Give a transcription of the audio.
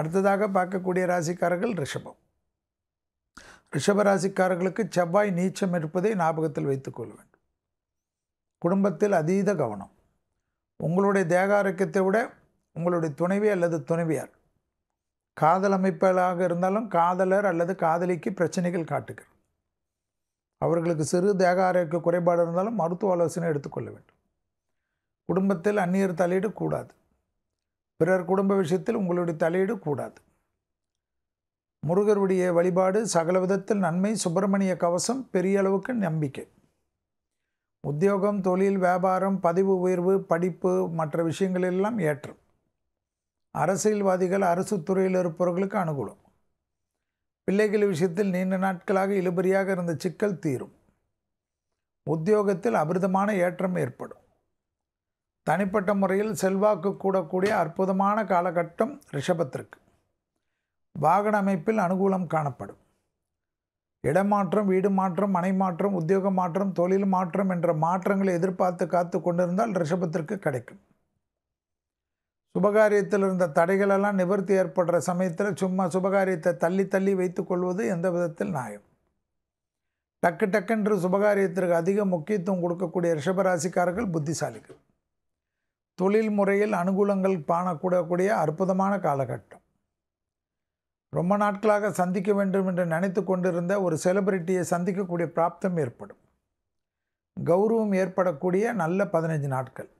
அடுத்ததாக பார்க்கக்கூடிய ராசிக்காரர்கள் ரிஷபம் ரிஷப ராசிக்காரர்களுக்கு செவ்வாய் நீச்சம் இருப்பதை ஞாபகத்தில் வைத்துக்கொள்ள வேண்டும் குடும்பத்தில் அதீத கவனம் உங்களுடைய தேக ஆரோக்கியத்தை விட உங்களுடைய துணைவி அல்லது துணைவியார் காதல் அமைப்பாளாக இருந்தாலும் காதலர் அல்லது காதலிக்கு பிரச்சனைகள் காட்டுகிறது அவர்களுக்கு சிறு தேக ஆரோக்கிய குறைபாடு இருந்தாலும் மருத்துவ ஆலோசனை எடுத்துக்கொள்ள வேண்டும் குடும்பத்தில் அந்நியர் தலையிடக்கூடாது பிறர் குடும்ப விஷயத்தில் உங்களுடைய தலையீடு கூடாது முருகருடைய வழிபாடு சகல விதத்தில் நன்மை சுப்பிரமணிய கவசம் பெரிய அளவுக்கு நம்பிக்கை உத்தியோகம் தொழில் வியாபாரம் பதிவு உயர்வு படிப்பு மற்ற விஷயங்கள் எல்லாம் ஏற்றம் அரசியல்வாதிகள் அரசு துறையில் இருப்பவர்களுக்கு அனுகூலம் பிள்ளைகள் விஷயத்தில் நீண்ட நாட்களாக இழுபறியாக இருந்த சிக்கல் தீரும் உத்தியோகத்தில் அபிர்தமான ஏற்றம் ஏற்படும் தனிப்பட்ட முறையில் செல்வாக்கு கூடக்கூடிய அற்புதமான காலகட்டம் ரிஷபத்திற்கு வாகன அமைப்பில் அனுகூலம் காணப்படும் இடமாற்றம் வீடு மாற்றம் மனை மாற்றம் உத்தியோக மாற்றம் தொழில் மாற்றம் என்ற மாற்றங்களை எதிர்பார்த்து காத்து கொண்டிருந்தால் ரிஷபத்திற்கு கிடைக்கும் சுபகாரியத்தில் இருந்த தடைகளெல்லாம் நிவர்த்தி ஏற்படுற சமயத்தில் சும்மா சுபகாரியத்தை தள்ளி தள்ளி வைத்து கொள்வது எந்த விதத்தில் நியாயம் டக்கு டக்கென்று சுபகாரியத்திற்கு அதிக முக்கியத்துவம் கொடுக்கக்கூடிய ரிஷபராசிக்காரர்கள் புத்திசாலிகள் தொழில் முறையில் அனுகூலங்கள் பாணக்கூடக்கூடிய அற்புதமான காலகட்டம் ரொம்ப நாட்களாக சந்திக்க வேண்டும் என்று நினைத்து கொண்டிருந்த ஒரு செலிபிரிட்டியை சந்திக்கக்கூடிய பிராப்தம் ஏற்படும் கௌரவம் ஏற்படக்கூடிய நல்ல பதினைஞ்சு நாட்கள்